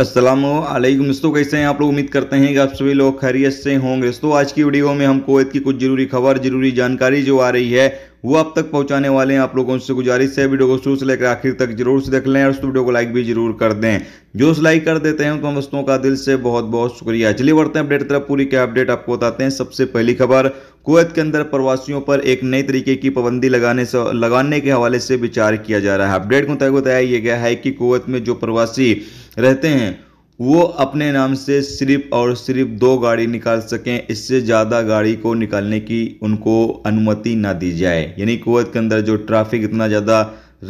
असलम दोस्तों कैसे हैं आप लोग उम्मीद करते हैं कि आप सभी लोग खैरियत से होंगे दोस्तों आज की वीडियो में हम कोवैत की कुछ ज़रूरी खबर ज़रूरी जानकारी जो आ रही है वो आप तक पहुंचाने वाले हैं आप लोगों से गुजारिश है वीडियो को शुरू से लेकर आखिर तक जरूर से देख लें और उस वीडियो को लाइक भी जरूर कर दें जो उस लाइक कर देते हैं उन दोस्तों का दिल से बहुत बहुत शुक्रिया चलिए बढ़ते हैं अपडेट तरफ पूरी क्या अपडेट आपको बताते हैं सबसे पहली खबर कुवैत के अंदर प्रवासियों पर एक नए तरीके की पाबंदी लगाने से लगाने के हवाले से विचार किया जा रहा है अपडेट के मुताबिक बताया गया है कि कुवैत में जो प्रवासी रहते हैं वो अपने नाम से सिर्फ और सिर्फ दो गाड़ी निकाल सकें इससे ज़्यादा गाड़ी को निकालने की उनको अनुमति ना दी जाए यानी कुवैत के अंदर जो ट्रैफिक इतना ज़्यादा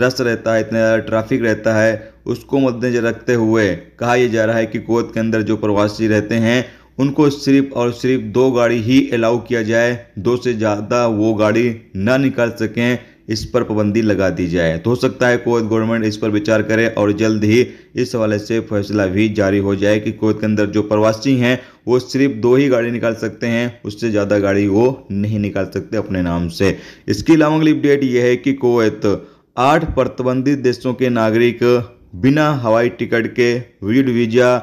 रस रहता है इतना ज़्यादा ट्रैफिक रहता है उसको मद्देनजर रखते हुए कहा यह जा रहा है कि कुवैत के अंदर जो प्रवासी रहते हैं उनको सिर्फ और सिर्फ दो गाड़ी ही अलाउ किया जाए दो से ज़्यादा वो गाड़ी ना निकाल सकें इस पर पाबंदी लगा दी जाए तो हो सकता है कोवैत गवर्नमेंट इस पर विचार करे और जल्द ही इस हवाले से फैसला भी जारी हो जाए कि कोवैत के अंदर जो प्रवासी हैं वो सिर्फ दो ही गाड़ी निकाल सकते हैं उससे ज़्यादा गाड़ी वो नहीं निकाल सकते अपने नाम से इसके अलावा अगली अपडेट यह है कि कोवैत आठ प्रतिबंधित देशों के नागरिक बिना हवाई टिकट के वीड वीज़ा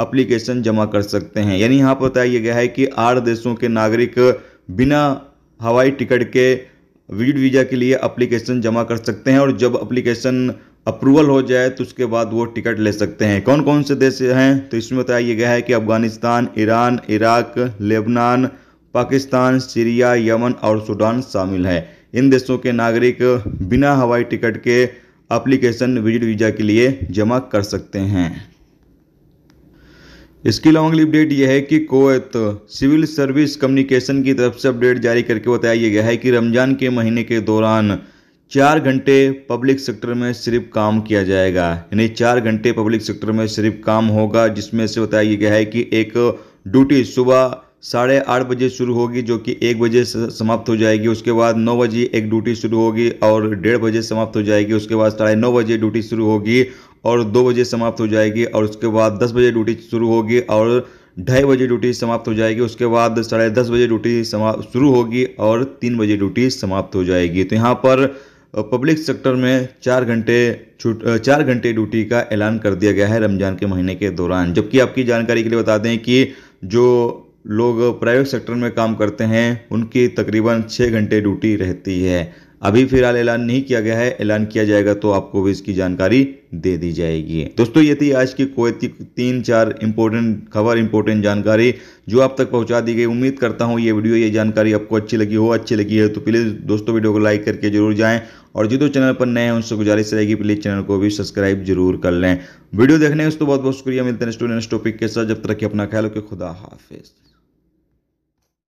अप्लीकेशन जमा कर सकते हैं यानी यहाँ पर बताया गया है कि आठ देशों के नागरिक बिना हवाई टिकट के वीड वीज़ा के लिए अप्लीकेशन जमा कर सकते हैं और जब अप्लीकेशन अप्रूवल हो जाए तो उसके बाद वो टिकट ले सकते हैं कौन कौन से देश हैं तो इसमें बताया गया है कि Afghanistan Iran Iraq Lebanon Pakistan Syria Yemen और सूडान शामिल है इन देशों के नागरिक बिना हवाई टिकट के अप्लीकेशन विजिट वीज़ा के लिए जमा कर सकते हैं इसकी अलावा अगली अपडेट यह है कि कोवैत सिविल सर्विस कम्युनिकेशन की तरफ से अपडेट जारी करके बताया गया है कि रमज़ान के महीने के दौरान चार घंटे पब्लिक सेक्टर में सिर्फ काम किया जाएगा यानी चार घंटे पब्लिक सेक्टर में सिर्फ काम होगा जिसमें से बताया गया है कि एक ड्यूटी सुबह साढ़े आठ बजे शुरू होगी जो कि एक बजे समाप्त हो जाएगी उसके बाद नौ बजे एक ड्यूटी शुरू होगी और डेढ़ बजे समाप्त हो जाएगी उसके बाद साढ़े नौ बजे ड्यूटी शुरू होगी और दो बजे समाप्त हो जाएगी और उसके बाद दस बजे ड्यूटी शुरू होगी और ढाई बजे ड्यूटी समाप्त हो जाएगी उसके बाद साढ़े दस बजे ड्यूटी समाप्त शुरू होगी और तीन बजे ड्यूटी समाप्त हो जाएगी तो यहाँ पर पब्लिक सेक्टर में चार घंटे छुट चार घंटे ड्यूटी का ऐलान कर दिया गया है रमज़ान के महीने के दौरान जबकि आपकी जानकारी के लिए बता दें कि जो लोग प्राइवेट सेक्टर में काम करते हैं उनकी तकरीबन छः घंटे ड्यूटी रहती है अभी फिलहाल ऐलान नहीं किया गया है ऐलान किया जाएगा तो आपको भी इसकी जानकारी दे दी जाएगी दोस्तों ये थी आज की कोई तीन चार इंपॉर्टेंट खबर इंपॉर्टेंट जानकारी जो आप तक पहुंचा दी गई उम्मीद करता हूं ये वीडियो ये जानकारी आपको अच्छी लगी हो अच्छी लगी है तो प्लीज़ दोस्तों वीडियो को लाइक करके जरूर जाए और जो चैनल पर नए हैं उनसे गुजारिश रहेगी प्लीज़ चैनल को भी सब्सक्राइब जरूर कर लें वीडियो देखने दोस्तों बहुत बहुत शुक्रिया मिलते हैं स्टूडेंट टॉपिक के साथ जब तक कि अपना ख्याल रखें खुदा हाफिज़